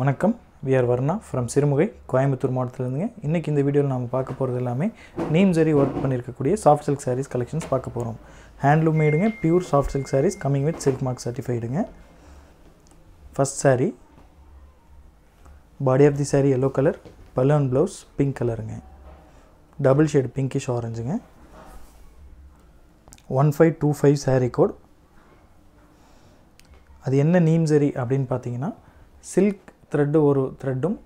வணக்கம் V R Varna from Sirumugai Coimbatore மாவட்டத்திலேருந்துங்க இன்றைக்கி இந்த வீடியோவில் நம்ம பார்க்க போகிறது எல்லாமே நீம் சரி ஒர்க் பண்ணியிருக்கக்கூடிய சாஃப்ட் சில்க் சாரீஸ் கலெக்ஷன்ஸ் பார்க்க போகிறோம் ஹேண்ட்லூம் மேடுங்க pure soft silk sarees coming with silk mark சர்டிஃபைடுங்க first saree body of the saree yellow colour balloon blouse pink கலருங்க டபுள் ஷேடு பிங்கிஷ் ஆரஞ்சுங்க one five two five saree code அது என்ன நீம் சரி அப்படின்னு பார்த்தீங்கன்னா சில்க் த்ரெட்டு ஒரு த்ரெட்டும்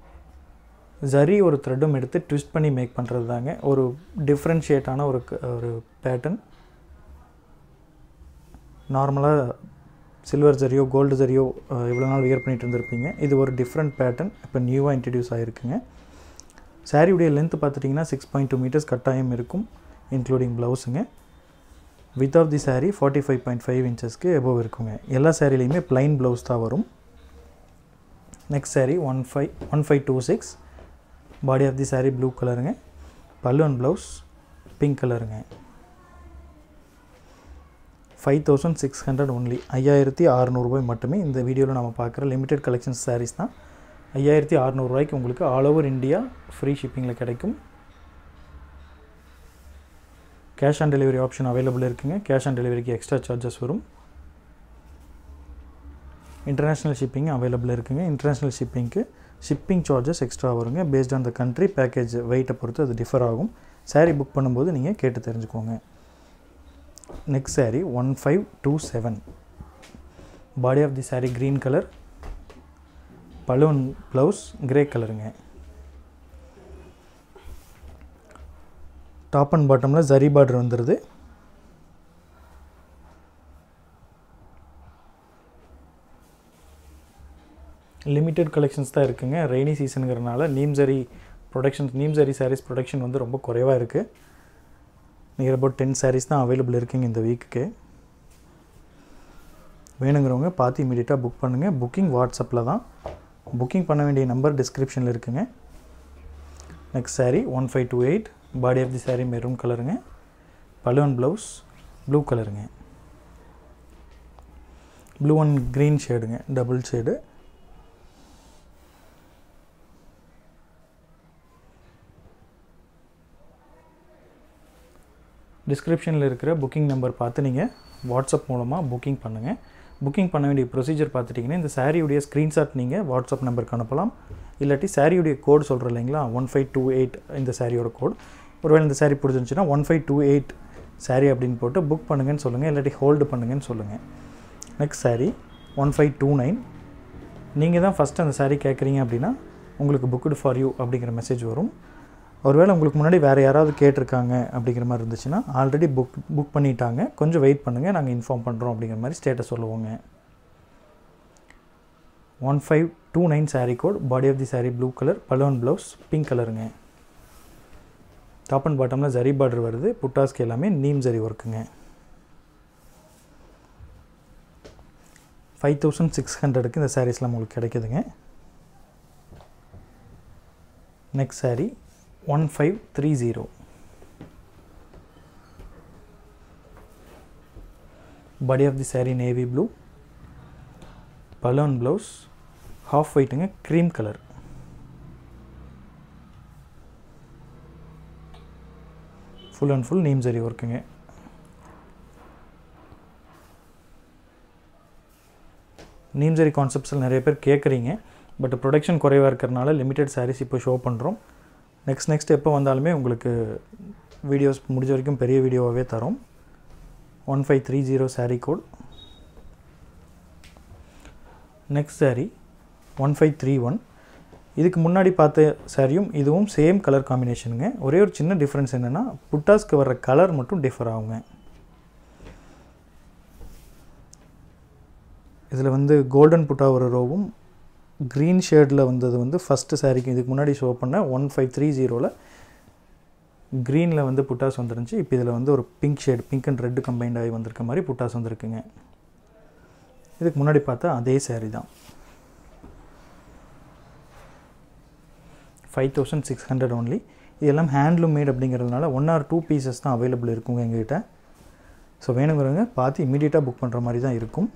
ஜரி ஒரு த்ரெட்டும் எடுத்து ட்விஸ்ட் பண்ணி மேக் பண்ணுறது தாங்க ஒரு டிஃப்ரென்ஷியேட்டான ஒரு ஒரு பேட்டர்ன் நார்மலாக சில்வர் ஜரியோ கோல்டு ஜரியோ இவ்வளோ நாள் வியர் பண்ணிகிட்டு இருந்திருப்பீங்க இது ஒரு டிஃப்ரெண்ட் பேட்டர்ன் இப்போ நியூவாக இன்ட்ரடியூஸ் ஆகிருக்குங்க சாரியுடைய லென்த் பார்த்துட்டிங்கன்னா சிக்ஸ் பாயிண்ட் டூ மீட்டர்ஸ் கட்டாயம் இருக்கும் இன்க்ளூடிங் ப்ளவுஸுங்க with of the saree forty five point five இன்ச்சஸ்க்கு எபோவ் இருக்குங்க எல்லா சாரிலையுமே ப்ளைன் ப்ளவுஸ் தான் வரும் next saree one five one five two six body of the saree blue கலருங்க பல்லு அண்ட் ப்ளவுஸ் பிங்க் கலருங்க five thousand six hundred only ஐயாயிரத்தி அறநூறுபாய் மட்டுமே இந்த வீடியோவில் நம்ம பார்க்குற லிமிடெட் கலெக்ஷன்ஸ் சாரீஸ் தான் ஐயாயிரத்தி அறநூறுவாய்க்கு உங்களுக்கு ஆல் ஓவர் இந்தியா ஃப்ரீ ஷிப்பிங்கில் கிடைக்கும் cash on delivery option available இருக்குங்க கேஷ் ஆன் டெலிவரிக்கு எக்ஸ்ட்ரா சார்ஜஸ் வரும் இன்டர்நேஷ்னல் ஷிப்பிங் அவைலபிள் இருக்குங்க இன்டர்நேஷ்னல் ஷிப்பிங்க்கு ஷிப்பிங் சார்ஜஸ் எக்ஸ்ட்ரா வருங்க based on the country package வெயிட்டை பொறுத்து அது டிஃபர் ஆகும் சாரீ புக் பண்ணும்போது நீங்கள் கேட்டு தெரிஞ்சுக்கோங்க next saree one five two seven body of the saree green colour balloon blouse grey கலருங்க டாப் அண்ட் பாட்டமில் ஜரி பார்டர் வந்துடுது லிமிட்டட் கலெக்ஷன்ஸ் தான் இருக்குதுங்க ரெய்னி சீசனுங்கிறனால Neemsari productions Neemsari sarees production வந்து ரொம்ப குறைவாக இருக்குது நியர் அபவுட் டென் சாரீஸ் தான் அவைலபிள் இருக்குங்க இந்த வீக்குக்கு வேணுங்கிறவங்க பார்த்து இமீடியட்டாக புக் பண்ணுங்கள் புக்கிங் வாட்ஸ்அப்பில் தான் புக்கிங் பண்ண வேண்டிய நம்பர் டிஸ்கிரிப்ஷனில் இருக்குங்க next saree one five two eight body of the saree maroon கலருங்க பலுவன் ப்ளவுஸ் ப்ளூ கலருங்க ப்ளூ அண்ட் க்ரீன் ஷேடுங்க டபுள் ஷேடு டிஸ்கிரிப்ஷனில் இருக்கிற புக்கிங் நம்பர் பார்த்து நீங்கள் வாட்ஸ்அப் மூலமாக புக்கிங் பண்ணுங்கள் புக்கிங் பண்ண வேண்டிய ப்ரொசீஜர் பார்த்துட்டிங்கன்னா இந்த சாரியுடைய ஸ்க்ரீன்ஷாட் நீங்கள் வாட்ஸ்அப் நம்பருக்கு அனுப்பலாம் இல்லாட்டி சாரியுடைய கோடு சொல்கிற இல்லைங்களா ஒன் ஃபைவ் டூ எயிட் இந்த சாரியோட கோடு ஒருவேளை இந்த சாரி பிடிச்சிருந்துச்சின்னா one five two eight saree அப்படின்னு போட்டு புக் பண்ணுங்கன்னு சொல்லுங்கள் இல்லாட்டி ஹோல்டு பண்ணுங்கன்னு சொல்லுங்கள் next saree one five two nine நீங்கள் தான் ஃபஸ்ட்டு அந்த சாரீ கேட்குறீங்க அப்படின்னா உங்களுக்கு புக்குடு ஃபார் யூ அப்படிங்கிற மெசேஜ் வரும் ஒருவேளை உங்களுக்கு முன்னாடி வேறு யாராவது கேட்டிருக்காங்க அப்படிங்கிற மாதிரி இருந்துச்சுன்னா ஆல்ரெடி புக் புக் பண்ணிட்டாங்க கொஞ்சம் வெயிட் பண்ணுங்கள் நாங்கள் இன்ஃபார்ம் பண்ணுறோம் அப்படிங்கிற மாதிரி ஸ்டேட்டஸ் சொல்லுவோங்க one five two nine saree code body of the saree blue colour balloon blouse pink கலருங்க டாப் அண்ட் பாட்டமில் ஜரி பார்டர் வருது புட்டாஸ்க்கு எல்லாமே நீம் ஜரி ஒர்க்குங்க ஃபைவ் தௌசண்ட் சிக்ஸ் ஹண்ட்ரடுக்கு இந்த சாரீஸ்லாம் உங்களுக்கு கிடைக்குதுங்க next saree one five three zero body of the saree navy blue balloon blouse half whiteங்க cream color full and full neem saree workங்க நீம் சரி கான்செப்ட்ஸில் நிறைய பேர் கேட்குறீங்க பட் ப்ரொடக்ஷன் குறைவாக இருக்கிறனால லிமிட்டட் சாரீஸ் இப்போ ஷோ பண்ணுறோம் நெக்ஸ்ட் நெக்ஸ்ட் எப்போ வந்தாலுமே உங்களுக்கு வீடியோஸ் முடிஞ்ச வரைக்கும் பெரிய வீடியோவாகவே தரும் one five three zero saree code next saree one five three one இதுக்கு முன்னாடி பார்த்த சாரியும் இதுவும் சேம் கலர் காம்பினேஷனுங்க ஒரே ஒரு சின்ன டிஃப்ரென்ஸ் என்னென்னா புட்டாஸ்க்கு வர்ற கலர் மட்டும் டிஃபர் ஆகுங்க இதில் வந்து கோல்டன் புட்டா ஒரு ரோவும் க்ரீன் ஷேடில் வந்தது வந்து ஃபஸ்ட்டு சாரீக்கு இதுக்கு முன்னாடி ஷோ பண்ண ஒன் ஃபைவ் த்ரீ ஜீரோவில் க்ரீனில் வந்து புட்டாஸ் வந்துருந்துச்சு இப்போ இதில் வந்து ஒரு pink shade pink and red combined ஆகி வந்திருக்க மாதிரி புட்டாஸ் வந்திருக்குங்க இதுக்கு முன்னாடி பார்த்தா அதே சாரீ தான் five thousand six hundred only இதெல்லாம் ஹேண்ட்லூம் மேட் அப்படிங்கிறதுனால ஒன் ஆர் டூ பீசஸ் தான் அவைலபிள் இருக்குங்க எங்ககிட்ட ஸோ வேணுங்கிறவங்க பார்த்து இமீடியட்டாக புக் பண்ணுற மாதிரி தான் இருக்கும்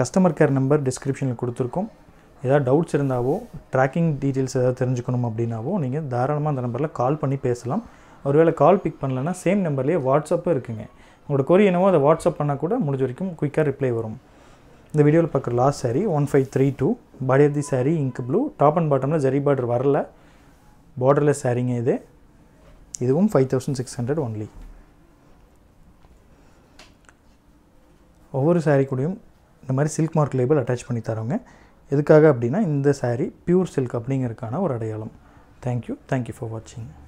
கஸ்டமர் கேர் நம்பர் டிஸ்கிரிப்ஷனில் கொடுத்துருக்கோம் ஏதாவது டவுட்ஸ் இருந்தாவோ ட்ராக்கிங் டீட்டெயில்ஸ் ஏதாவது தெரிஞ்சுக்கணும் அப்படின்னாவோ நீங்கள் தாராளமாக அந்த நம்பரில் கால் பண்ணி பேசலாம் ஒருவேளை கால் பிக் பண்ணலன்னா சேம் நம்பர்லேயே வாட்ஸ்அப்பும் இருக்குங்க உங்களோட கொரி என்னவோ அதை வாட்ஸ்அப் பண்ணால் கூட முடிஞ்ச வரைக்கும் குயிக்காக ரிப்ளை வரும் இந்த வீடியோவில் பார்க்குற last sari one five three two body of the sari ink blue top and பாட்டமில் ஜரி பார்டர் வரல பார்டர்லெஸ் சாரிங்க இது இதுவும் five thousand six hundred only ஒவ்வொரு சாரீ கூடயும் இந்த மாதிரி சில்க் மார்க் லேபிள் அட்டாச் பண்ணி தரோங்க எதுக்காக அப்படின்னா இந்த சாரீ பியூர் சில்க் அப்படிங்கிறதுக்கான ஒரு அடையாளம் தேங்க்யூ தேங்க்யூ ஃபார் வாட்சிங்